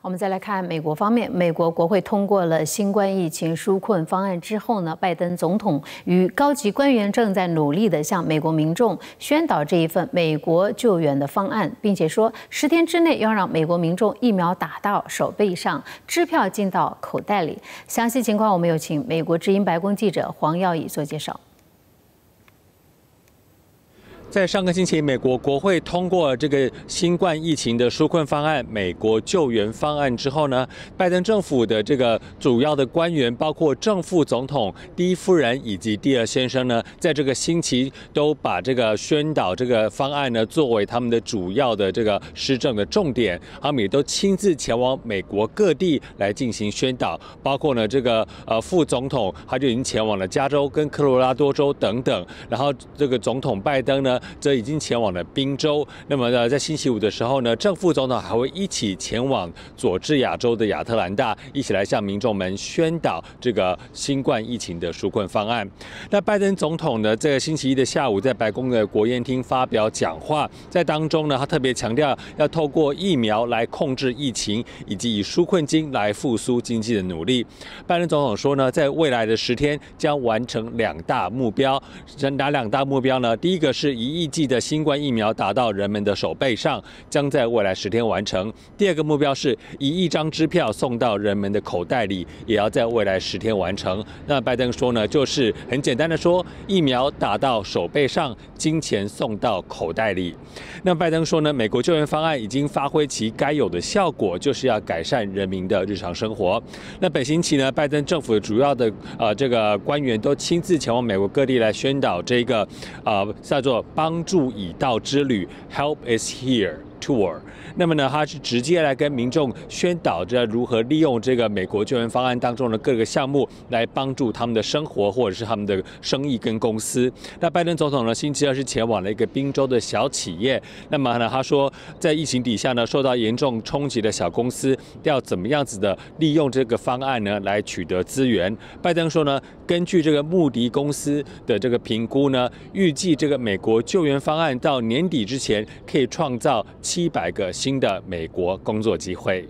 我们再来看美国方面，美国国会通过了新冠疫情纾困方案之后呢，拜登总统与高级官员正在努力地向美国民众宣导这一份美国救援的方案，并且说十天之内要让美国民众疫苗打到手背上，支票进到口袋里。详细情况，我们有请美国之音白宫记者黄耀以做介绍。在上个星期，美国国会通过这个新冠疫情的纾困方案——美国救援方案之后呢，拜登政府的这个主要的官员，包括正副总统、第一夫人以及第二先生呢，在这个星期都把这个宣导这个方案呢，作为他们的主要的这个施政的重点，他们也都亲自前往美国各地来进行宣导，包括呢这个呃副总统他就已经前往了加州跟科罗拉多州等等，然后这个总统拜登呢。则已经前往了宾州。那么，呢，在星期五的时候呢，正副总统还会一起前往佐治亚州的亚特兰大，一起来向民众们宣导这个新冠疫情的纾困方案。那拜登总统呢，在星期一的下午，在白宫的国宴厅发表讲话，在当中呢，他特别强调要透过疫苗来控制疫情，以及以纾困金来复苏经济的努力。拜登总统说呢，在未来的十天将完成两大目标。哪两大目标呢？第一个是以一亿剂的新冠疫苗打到人们的手背上，将在未来十天完成。第二个目标是以一张支票送到人们的口袋里，也要在未来十天完成。那拜登说呢，就是很简单的说，疫苗打到手背上，金钱送到口袋里。那拜登说呢，美国救援方案已经发挥其该有的效果，就是要改善人民的日常生活。那本星期呢，拜登政府主要的呃这个官员都亲自前往美国各地来宣导这个呃叫做。帮助已道之旅，Help is here。tour，那么呢，他是直接来跟民众宣导着如何利用这个美国救援方案当中的各个项目来帮助他们的生活或者是他们的生意跟公司。那拜登总统呢，星期二是前往了一个宾州的小企业，那么呢，他说在疫情底下呢，受到严重冲击的小公司要怎么样子的利用这个方案呢来取得资源？拜登说呢，根据这个穆迪公司的这个评估呢，预计这个美国救援方案到年底之前可以创造。七百个新的美国工作机会。